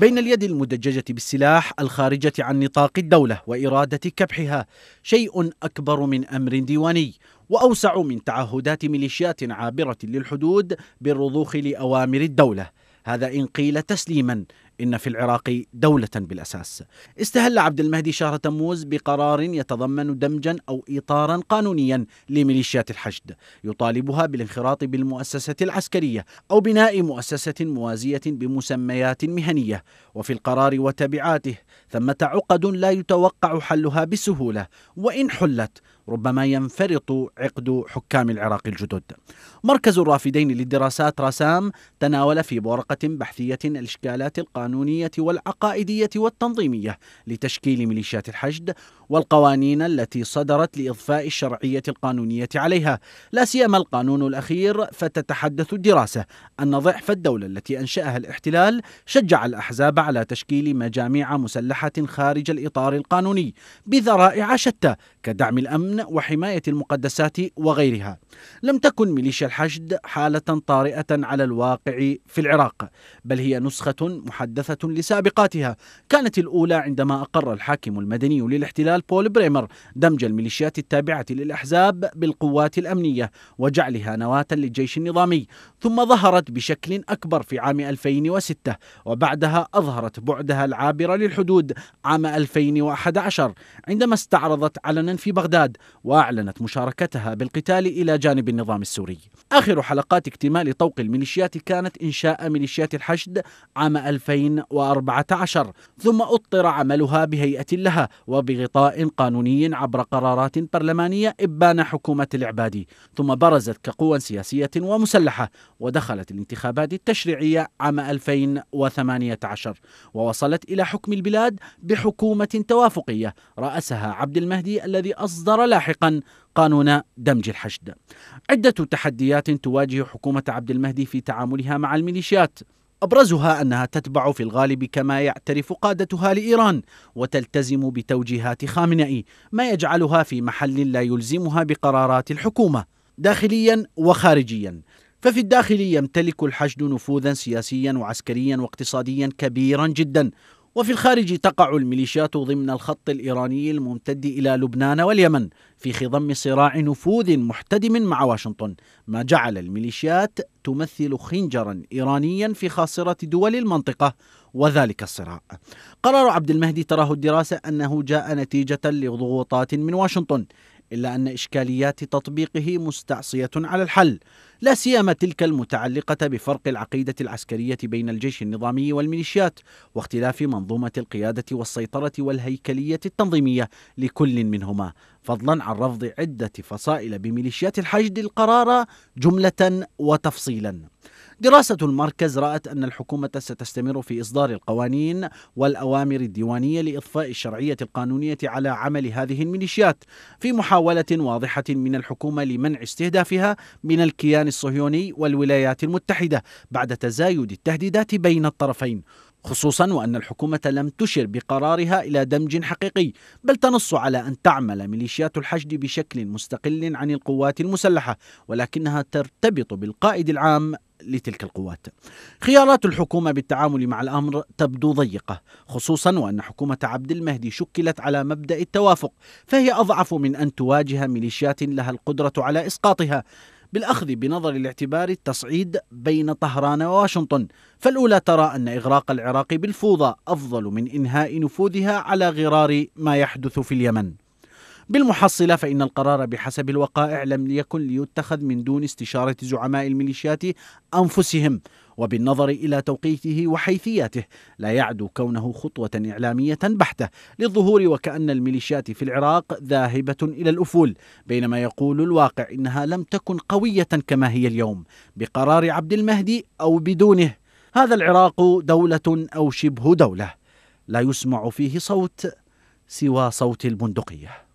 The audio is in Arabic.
بين اليد المدججة بالسلاح الخارجة عن نطاق الدولة وإرادة كبحها شيء أكبر من أمر ديواني وأوسع من تعهدات ميليشيات عابرة للحدود بالرضوخ لأوامر الدولة هذا إن قيل تسليما إن في العراق دولة بالأساس استهل عبد المهدي شهر تموز بقرار يتضمن دمجا أو إطارا قانونيا لميليشيات الحشد يطالبها بالانخراط بالمؤسسة العسكرية أو بناء مؤسسة موازية بمسميات مهنية وفي القرار وتبعاته ثمة عقد لا يتوقع حلها بسهولة وإن حلت ربما ينفرط عقد حكام العراق الجدد. مركز الرافدين للدراسات رسام تناول في ورقة بحثية الإشكالات القانونية القانونية والعقائدية والتنظيمية لتشكيل ميليشيات الحشد والقوانين التي صدرت لإضفاء الشرعية القانونية عليها لا سيما القانون الأخير فتتحدث الدراسة أن ضعف الدولة التي أنشأها الاحتلال شجع الأحزاب على تشكيل مجاميع مسلحة خارج الإطار القانوني بذرائع شتى كدعم الأمن وحماية المقدسات وغيرها لم تكن ميليشيا الحشد حالة طارئة على الواقع في العراق بل هي نسخة محدثة لسابقاتها كانت الأولى عندما أقر الحاكم المدني للاحتلال الجنرال بول بريمر دمج الميليشيات التابعة للأحزاب بالقوات الأمنية وجعلها نواة للجيش النظامي ثم ظهرت بشكل أكبر في عام 2006 وبعدها أظهرت بعدها العابر للحدود عام 2011 عندما استعرضت علنا في بغداد وأعلنت مشاركتها بالقتال إلى جانب النظام السوري آخر حلقات اكتمال طوق الميليشيات كانت إنشاء ميليشيات الحشد عام 2014 ثم أطر عملها بهيئة لها وبغطاء قانوني عبر قرارات برلمانية إبان حكومة العبادي ثم برزت كقوة سياسية ومسلحة ودخلت الانتخابات التشريعية عام 2018 ووصلت إلى حكم البلاد بحكومة توافقية رأسها عبد المهدي الذي أصدر لاحقا قانون دمج الحشد عدة تحديات تواجه حكومة عبد المهدي في تعاملها مع الميليشيات أبرزها أنها تتبع في الغالب كما يعترف قادتها لإيران وتلتزم بتوجيهات خامنئي ما يجعلها في محل لا يلزمها بقرارات الحكومة داخليا وخارجيا ففي الداخل يمتلك الحشد نفوذا سياسيا وعسكريا واقتصاديا كبيرا جدا وفي الخارج تقع الميليشيات ضمن الخط الإيراني الممتد إلى لبنان واليمن في خضم صراع نفوذ محتدم مع واشنطن ما جعل الميليشيات تمثل خنجرا إيرانيا في خاصرة دول المنطقة وذلك الصراع قرار عبد المهدي تراه الدراسة أنه جاء نتيجة لضغوطات من واشنطن إلا أن إشكاليات تطبيقه مستعصية على الحل لا سيما تلك المتعلقة بفرق العقيدة العسكرية بين الجيش النظامي والميليشيات واختلاف منظومة القيادة والسيطرة والهيكلية التنظيمية لكل منهما فضلا عن رفض عدة فصائل بميليشيات الحشد القرار جملة وتفصيلا دراسة المركز رأت أن الحكومة ستستمر في إصدار القوانين والأوامر الديوانية لإضفاء الشرعية القانونية على عمل هذه الميليشيات في محاولة واضحة من الحكومة لمنع استهدافها من الكيان الصهيوني والولايات المتحدة بعد تزايد التهديدات بين الطرفين خصوصا وان الحكومه لم تشر بقرارها الى دمج حقيقي بل تنص على ان تعمل ميليشيات الحشد بشكل مستقل عن القوات المسلحه ولكنها ترتبط بالقائد العام لتلك القوات. خيارات الحكومة بالتعامل مع الأمر تبدو ضيقة، خصوصا وأن حكومة عبد المهدي شكلت على مبدأ التوافق، فهي أضعف من أن تواجه ميليشيات لها القدرة على إسقاطها. بالأخذ بنظر الاعتبار التصعيد بين طهران وواشنطن فالأولى ترى أن إغراق العراق بالفوضى أفضل من إنهاء نفوذها على غرار ما يحدث في اليمن بالمحصلة فإن القرار بحسب الوقائع لم يكن ليتخذ من دون استشارة زعماء الميليشيات أنفسهم وبالنظر إلى توقيته وحيثياته لا يعدو كونه خطوة إعلامية بحتة للظهور وكأن الميليشيات في العراق ذاهبة إلى الأفول بينما يقول الواقع إنها لم تكن قوية كما هي اليوم بقرار عبد المهدي أو بدونه هذا العراق دولة أو شبه دولة لا يسمع فيه صوت سوى صوت البندقيه